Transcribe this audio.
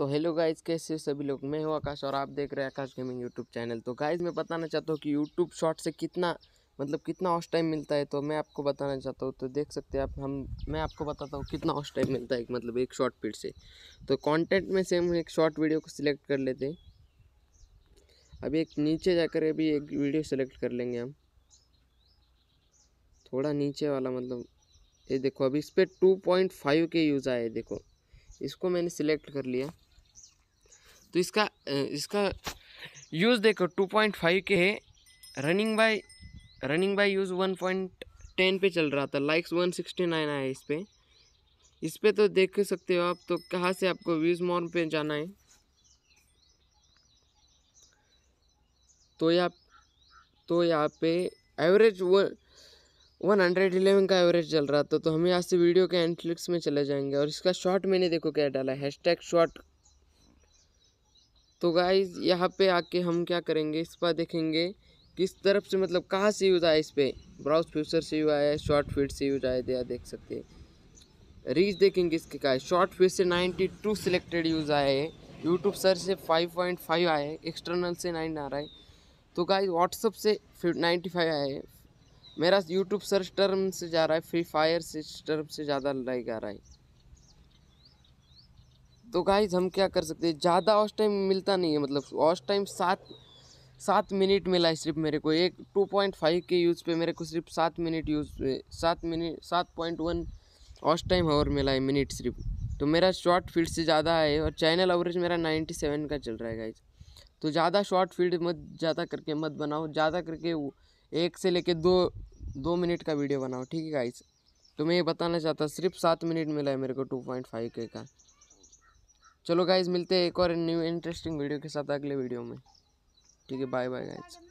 तो hello guys कैसे सभी लोग मैं हूँ आकाश और आप देख रहे हैं आकाश गेमिंग यूट्यूब चैनल तो गाइज मैं बताना चाहता हूँ कि यूट्यूब शॉर्ट से कितना मतलब कितना ऑस टाइम मिलता है तो मैं आपको बताना चाहता हूँ तो देख सकते हैं आप हम मैं आपको बताता हूँ कितना ऑस टाइम मिलता है मतलब एक शॉर्ट पीट से तो कॉन्टेंट में से हम एक शॉर्ट वीडियो को सिलेक्ट कर लेते हैं अभी एक नीचे जाकर अभी एक वीडियो सेलेक्ट कर लेंगे हम थोड़ा नीचे वाला मतलब ये देखो अभी इस पर two point five K views आए देखो इसको मैंने सिलेक्ट कर लिया तो इसका इसका यूज़ देखो टू पॉइंट फाइव के है running by running by views one point ten पे चल रहा था लाइक्स वन सिक्सटी नाइन आया इस पर इस पर तो देख सकते हो आप तो कहाँ से आपको व्यूज़ मॉर्न पे जाना है तो या तो यहाँ पे average one one hundred eleven का एवरेज चल रहा था तो हम यहाँ से वीडियो के एंडफ्लिक्स में चले जाएंगे और इसका शॉट मैंने देखो क्या डाला हैश टैग शॉर्ट तो गाइज यहाँ पे आके हम क्या करेंगे इस पर देखेंगे किस तरफ से मतलब कहाँ से यूज़ आया इस पर ब्राउज फ्यूचर से यूज आया शॉर्ट फीड से यूज आया दिया देख सकते रीच देखेंगे इसके का शॉर्ट फीड से 92 सिलेक्टेड यूज़ आया है यूट्यूब सर से 5.5 फाइव आए एक्सटर्नल से नाइन आ रहा है तो गाइज व्हाट्सअप से नाइन्टी आया है मेरा यूट्यूब सर्च टर्म से जा रहा है फ्री फायर से टर्म से ज़्यादा लाइक आ रहा है तो गाइज हम क्या कर सकते हैं ज़्यादा ऑस टाइम मिलता नहीं है मतलब ऑस टाइम सात सात मिनट मिला है सिर्फ मेरे को एक two point five K views पे मेरे को सिर्फ सात मिनट यूज़ पे सात मिनट सात पॉइंट वन ऑस टाइम और मिला है मिनट सिर्फ तो मेरा शॉर्ट फील्ड से ज़्यादा है और चैनल एवरेज मेरा नाइन्टी सेवन का चल रहा है गाइज तो ज़्यादा शॉर्ट फील्ड मत ज़्यादा करके मत बनाओ ज़्यादा करके एक से लेके दो दो मिनट का वीडियो बनाओ ठीक है गाइज तो मैं ये बताना चाहता सिर्फ सात मिनट मिला है मेरे को टू पॉइंट फाइव के का चलो गाइज मिलते हैं एक और न्यू इंटरेस्टिंग वीडियो के साथ अगले वीडियो में ठीक है बाय बाय गाइज